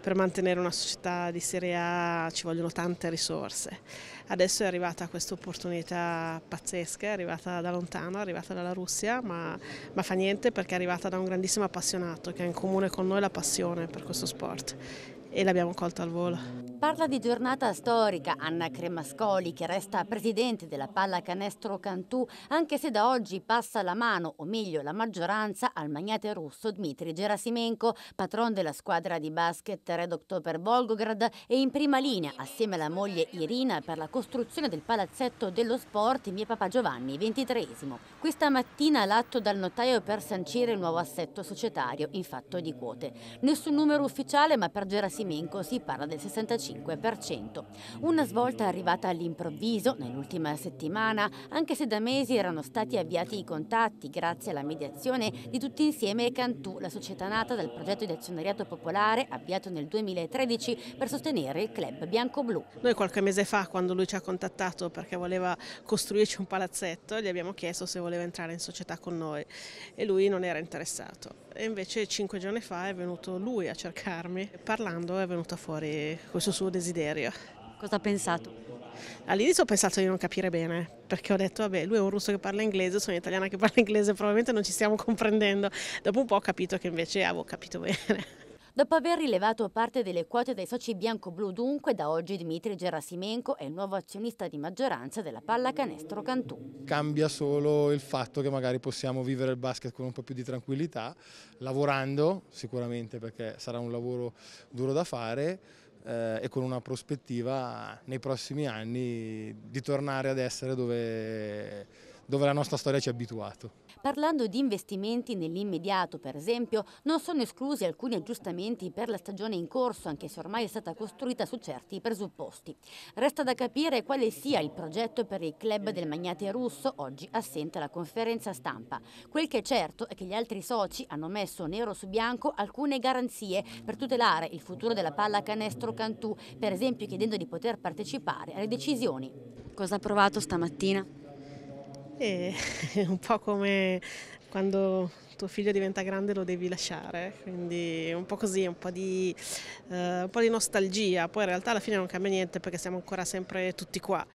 Per mantenere una società di Serie A ci vogliono tante risorse. Adesso è arrivata questa opportunità pazzesca, è arrivata da lontano, è arrivata dalla Russia, ma, ma, fa niente perché è arrivata da un grandissimo appassionato che ha in comune con noi la passione per questo sport e l'abbiamo colta al volo. Parla di giornata storica Anna Cremascoli che resta presidente della Pallacanestro Cantù anche se da oggi passa la mano, o meglio la maggioranza, al magnate russo Dmitri Gerasimenko, patron della squadra di basket Red October Volgograd e in prima linea assieme alla moglie Irina per la costruzione del palazzetto dello sport Mie Papà Giovanni XXIII. Questa mattina l'atto dal notaio per sancire il nuovo assetto societario in fatto di quote. Nessun numero ufficiale ma per Gerasimenko Simenco si parla del 65%. Una svolta arrivata all'improvviso nell'ultima settimana, anche se da mesi erano stati avviati i contatti grazie alla mediazione di tutti insieme e Cantù, la società nata dal progetto di azionariato popolare avviato nel 2013 per sostenere il club bianco-blu. Noi qualche mese fa, quando lui ci ha contattato perché voleva costruirci un palazzetto, gli abbiamo chiesto se voleva entrare in società con noi e lui non era interessato. E invece cinque giorni fa è venuto lui a cercarmi, parlando è venuto fuori questo suo desiderio. Cosa ha pensato? All'inizio ho pensato di non capire bene, perché ho detto, vabbè, lui è un russo che parla inglese, sono italiana che parla inglese, probabilmente non ci stiamo comprendendo. Dopo un po' ho capito che invece avevo capito bene. Dopo aver rilevato parte delle quote dai soci bianco-blu dunque, da oggi Dmitry Gerasimenko è il nuovo azionista di maggioranza della pallacanestro Cantù. Cambia solo il fatto che magari possiamo vivere il basket con un po' più di tranquillità, lavorando sicuramente perché sarà un lavoro duro da fare, eh, e con una prospettiva nei prossimi anni di tornare ad essere dove dove la nostra storia ci ha abituato. Parlando di investimenti nell'immediato, per esempio, non sono esclusi alcuni aggiustamenti per la stagione in corso, anche se ormai è stata costruita su certi presupposti. Resta da capire quale sia il progetto per il club del magnate russo, oggi assente alla conferenza stampa. Quel che è certo è che gli altri soci hanno messo nero su bianco alcune garanzie per tutelare il futuro della palla canestro Cantù, per esempio chiedendo di poter partecipare alle decisioni. Cosa ha provato stamattina? E è un po' come quando tuo figlio diventa grande lo devi lasciare, quindi un po' così, un po' di, eh, un po' di nostalgia, poi in realtà alla fine non cambia niente perché siamo ancora sempre tutti qua.